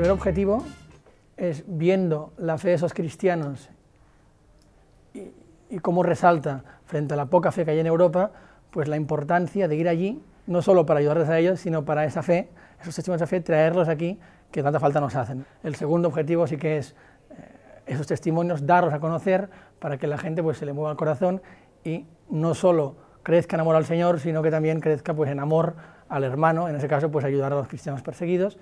primer objetivo es viendo la fe de esos cristianos y, cómo resalta frente a la poca fe que hay en Europa, pues la importancia de ir allí, no solo para ayudarles a ellos, sino para esa fe, esos testimonios de fe, traerlos aquí, que tanta falta nos hacen. El segundo objetivo sí que es eh, esos testimonios, darlos a conocer para que la gente pues, se le mueva el corazón y no solo crezca en amor al Señor, sino que también crezca pues, en amor al hermano, en ese caso pues ayudar a los cristianos perseguidos.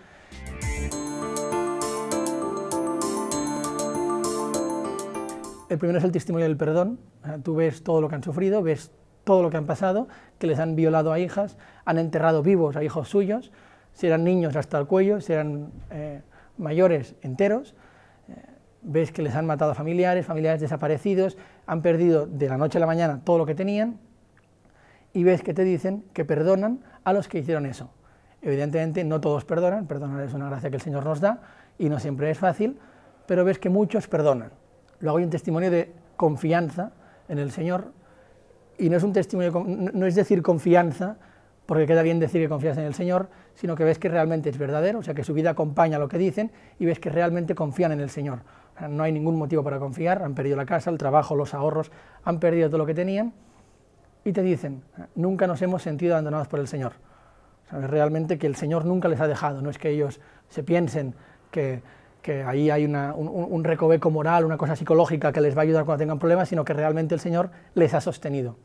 El primero es el testimonio del perdón. Ah, tú ves todo lo que han sufrido, ves todo lo que han pasado, que les han violado a hijas, han enterrado vivos a hijos suyos, si eran niños hasta el cuello, si eran eh, mayores enteros, eh, ves que les han matado a familiares, familiares desaparecidos, han perdido de la noche a la mañana todo lo que tenían, y ves que te dicen que perdonan a los que hicieron eso. Evidentemente no todos perdonan, perdonar es una gracia que el Señor nos da y no siempre es fácil, pero ves que muchos perdonan lo hago un testimonio de confianza en el Señor, y no es un testimonio, no es decir confianza, porque queda bien decir que confías en el Señor, sino que ves que realmente es verdadero, o sea, que su vida acompaña lo que dicen y ves que realmente confían en el Señor. no hay ningún motivo para confiar, han perdido la casa, el trabajo, los ahorros, han perdido todo lo que tenían y te dicen, nunca nos hemos sentido abandonados por el Señor. O realmente que el Señor nunca les ha dejado, no es que ellos se piensen que que ahí hay un, recoveco moral, una cosa psicológica que les va a ayudar cuando tengan problemas, sino que realmente el Señor les ha sostenido.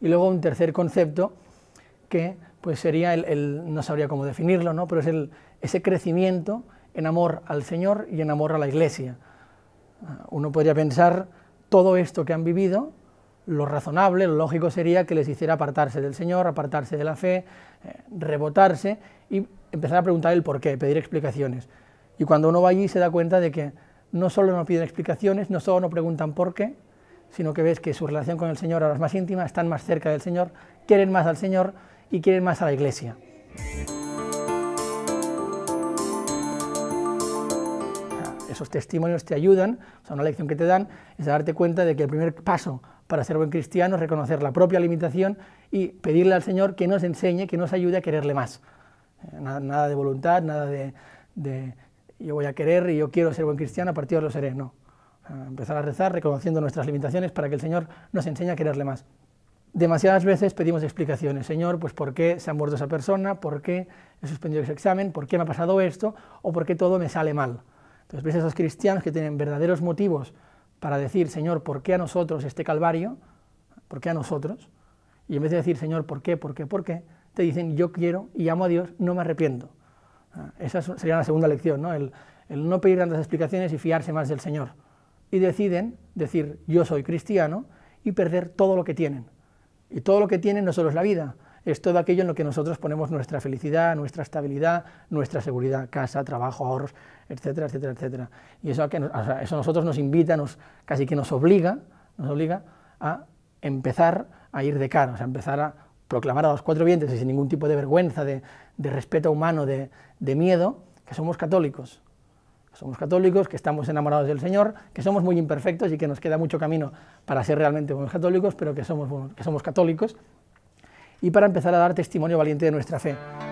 Y luego un tercer concepto que pues sería el, no sabría cómo definirlo, ¿no? pero es ese crecimiento en amor al Señor y en amor a la Iglesia. Ah, uno podría pensar todo esto que han vivido, lo razonable, lo lógico sería que les hiciera apartarse del Señor, apartarse de la fe, eh, rebotarse y empezar a preguntar el por qué, pedir explicaciones. Y cuando uno va allí se da cuenta de que no solo no piden explicaciones, no solo no preguntan por qué, sino que ves que su relación con el Señor ahora es más íntima, están más cerca del Señor, quieren más al Señor y quieren más a la Iglesia. Esos testimonios te ayudan, o sea, una lección que te dan es darte cuenta de que el primer paso para ser buen cristiano es reconocer la propia limitación y pedirle al Señor que nos enseñe, que nos ayude a quererle más. Eh, nada, de voluntad, nada de yo voy a querer y yo quiero ser buen cristiano, a partir de lo seré, no. Empezar a rezar reconociendo nuestras limitaciones para que el Señor nos enseñe a quererle más. Demasiadas veces pedimos explicaciones, Señor, pues por qué se ha muerto esa persona, por qué he suspendido ese examen, por qué me ha pasado esto o por qué todo me sale mal. Entonces ves a esos cristianos que tienen verdaderos motivos para decir, Señor, ¿por qué a nosotros este calvario? ¿Por qué a nosotros? Y en vez de decir, Señor, ¿por qué? ¿Por qué? ¿Por qué? Te dicen, yo quiero y amo a Dios, no me arrepiento. Ah, esa sería la segunda lección, ¿no? El, no pedir tantas explicaciones y fiarse más del Señor. Y deciden decir yo soy cristiano y perder todo lo que tienen. Y todo lo que tienen no solo es la vida, es todo aquello en lo que nosotros ponemos nuestra felicidad, nuestra estabilidad, nuestra seguridad, casa, trabajo, ahorros, etcétera, etcétera, etcétera. Y eso a, eso nosotros nos invita, nos, casi que nos obliga, nos obliga a empezar a ir de cara, o sea, empezar a proclamar a los cuatro vientos y sin ningún tipo de vergüenza, de, respeto humano, de, miedo, que somos católicos. Que somos católicos, que estamos enamorados del Señor, que somos muy imperfectos y que nos queda mucho camino para ser realmente buenos católicos, pero que somos, que somos católicos. Y para empezar a dar testimonio valiente de nuestra fe.